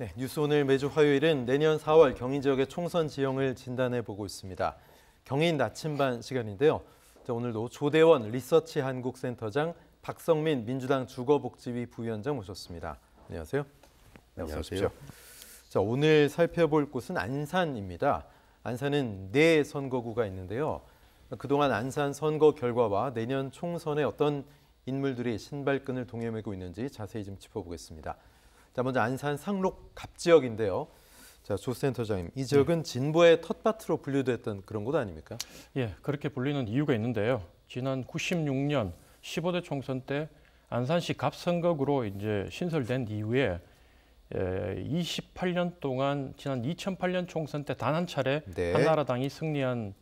네, 뉴스 오늘 매주 화요일은 내년 4월 경인 지역의 총선 지형을 진단해 보고 있습니다. 경인 나침반 시간인데요. 자, 오늘도 조대원 리서치 한국센터장 박성민 민주당 주거복지위 부위원장 모셨습니다. 안녕하세요. 네, 안녕하세요. 자, 오늘 살펴볼 곳은 안산입니다. 안산은 네 선거구가 있는데요. 그동안 안산 선거 결과와 내년 총선에 어떤 인물들이 신발끈을 동여매고 있는지 자세히 좀 짚어보겠습니다. 자, 먼저 안산 상록 갑지역인데요. 자, 조 센터장님, 이 지역은 네. 진보의 텃밭으로 분류됐던 그런 곳 아닙니까? 예, 그렇게 불리는 이유가 있는데요. 지난 96년 15대 총선 때 안산시 갑선거구로 이제 신설된 이후에 28년 예, 동안 지난 2008년 총선 때 단 한 차례 네. 한나라당이 승리한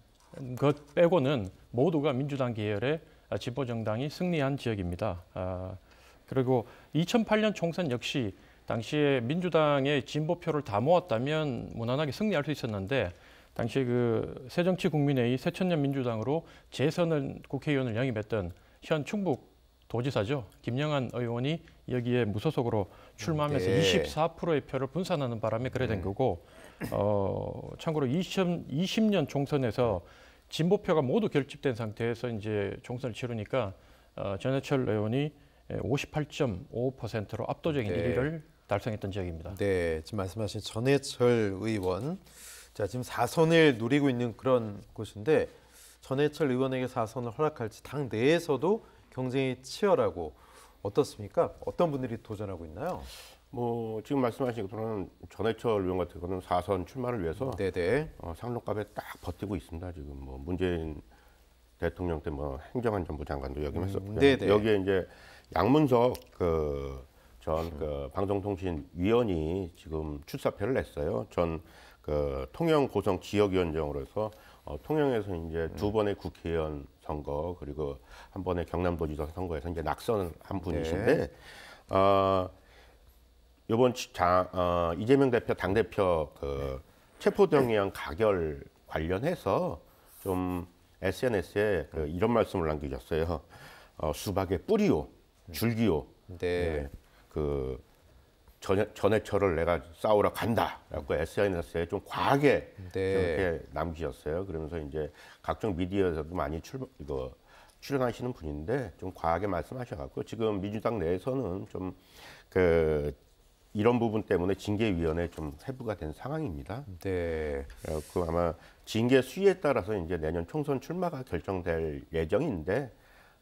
것 빼고는 모두가 민주당 계열의 진보 정당이 승리한 지역입니다. 아, 그리고 2008년 총선 역시 당시에 민주당의 진보표를 다 모았다면 무난하게 승리할 수 있었는데 당시 그 새정치국민회의 새천년 민주당으로 재선을 국회의원을 영입했던 현 충북 도지사죠 김영한 의원이 여기에 무소속으로 출마하면서 24%의 표를 분산하는 바람에 그래 된 네. 거고 어 참고로 2020, 년 총선에서 진보표가 모두 결집된 상태에서 이제 총선을 치르니까 어, 전해철 의원이 58.5%로 압도적인 네. 1위를 달성했던 지역입니다. 네, 지금 말씀하신 전해철 의원, 자 지금 사선을 노리고 있는 그런 곳인데 전해철 의원에게 사선을 허락할지 당 내에서도 경쟁이 치열하고 어떻습니까? 어떤 분들이 도전하고 있나요? 뭐 지금 말씀하신 것처럼 전해철 의원 같은 경는 사선 출마를 위해서 네, 네. 어, 상록갑에 딱 버티고 있습니다. 지금 뭐 문재인 대통령 때 뭐 행정안전부 장관도 역임했었 음, 네, 여기에 이제 양문석 그 전그 음. 방송통신위원이 지금 출사표를 냈어요. 전 그 통영 고성 지역위원장으로서 어, 통영에서 이제 음. 두 번의 국회의원 선거 그리고 한 번의 경남도지사 선거에서 이제 낙선한 을 분이신데 네. 어, 이번 자, 어, 이재명 대표 당 대표 그 체포동의안 가결 관련해서 좀 SNS에 그 이런 말씀을 남기셨어요. 어, 수박의 뿌리요, 네. 줄기요. 네. 네. 그 전해, 전해철을 내가 싸우러 간다라고 SNS에 좀 과하게 네. 이렇게 남기셨어요. 그러면서 이제 각종 미디어에서도 많이 출 이거 출연하시는 분인데 좀 과하게 말씀하셔갖고 지금 민주당 내에서는 좀그 이런 부분 때문에 징계위원회 좀 회부가 된 상황입니다. 네. 그 아마 징계 수위에 따라서 이제 내년 총선 출마가 결정될 예정인데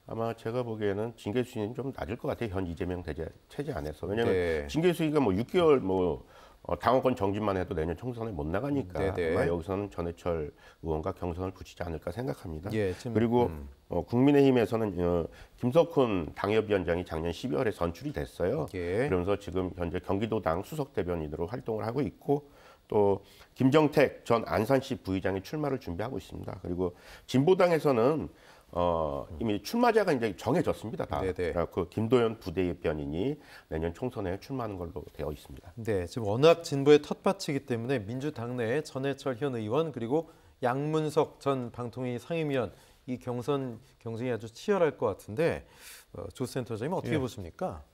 아마 제가 보기에는 징계 수위는 좀 낮을 것 같아요. 현 이재명 대제, 체제 안에서. 왜냐하면 네. 징계 수위가 뭐 6개월 뭐 어, 당원권 정지만 해도 내년 총선에 못 나가니까 네네. 네. 아마 여기서는 전해철 의원과 경선을 붙이지 않을까 생각합니다. 예, 지금, 그리고 음. 어, 국민의힘에서는 어, 김석훈 당협위원장이 작년 12월에 선출이 됐어요. 예. 그러면서 지금 현재 경기도당 수석 대변인으로 활동을 하고 있고 또 김정택 전 안산시 부의장이 출마를 준비하고 있습니다. 그리고 진보당에서는 어, 이미 출마자가 이제 정해졌습니다. 다. 네네. 어, 그 김도연 부대변인이 내년 총선에 출마하는 걸로 되어 있습니다. 네, 지금 워낙 진보의 텃밭이기 때문에 민주당 내 전해철 현 의원 그리고 양문석 전 방통위 상임위원 이 경선 경쟁이 아주 치열할 것 같은데 어, 조 센터장님 어떻게 예. 보십니까?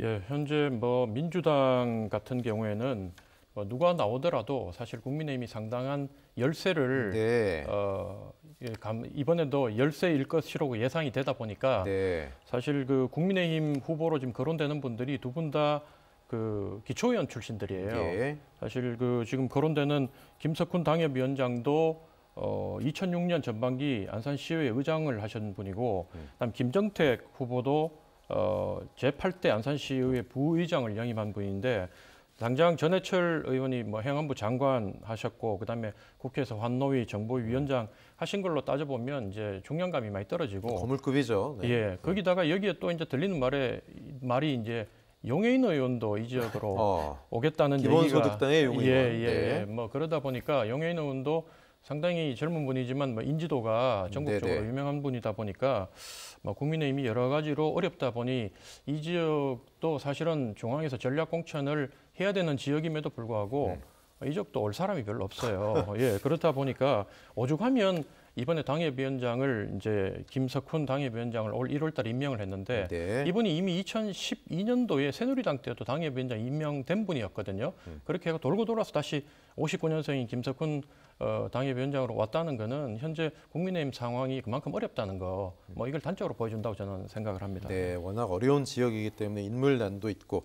예, 현재 뭐 민주당 같은 경우에는 어, 누가 나오더라도 사실 국민의힘이 상당한 열세를 네. 어, 예, 이번에도 열세일 것이라고 예상이 되다 보니까 네. 사실 그 국민의힘 후보로 지금 거론되는 분들이 두 분 다 그 기초의원 출신들이에요. 네. 사실 그 지금 거론되는 김석훈 당협위원장도 어, 2006년 전반기 안산시의회 의장을 하신 셨 분이고, 음. 그다음 김정택 후보도 어, 제8대 안산시의회 부의장을 영임한 분인데 당장 전해철 의원이 뭐 행안부 장관 하셨고 그다음에 국회에서 환노위 정보위원장 하신 걸로 따져보면 이제 중량감이 많이 떨어지고 거물급이죠. 네. 예, 거기다가 여기에 또 이제 들리는 말에 말이 이제 용해인 의원도 이 지역으로 어, 오겠다는 기본소득당의 용해인 예, 예, 예. 네. 뭐 그러다 보니까 용해인 의원도 상당히 젊은 분이지만 뭐 인지도가 전국적으로 네네. 유명한 분이다 보니까 뭐 국민의힘이 여러 가지로 어렵다 보니 이 지역도 사실은 중앙에서 전략 공천을 해야 되는 지역임에도 불구하고 네. 이 지역도 올 사람이 별로 없어요. 예, 그렇다 보니까 오죽하면 이번에 당협위원장을 이제 김석훈 당협위원장을 올 1월달 임명을 했는데 네. 이분이 이미 2012년도에 새누리당 때도 당협위원장 임명된 분이었거든요. 음. 그렇게 해서 돌고 돌아서 다시 59년생인 김석훈 어, 당협위원장으로 왔다는 거는 현재 국민의힘 상황이 그만큼 어렵다는 거, 뭐 이걸 단적으로 보여준다고 저는 생각을 합니다. 네, 워낙 어려운 지역이기 때문에 인물난도 있고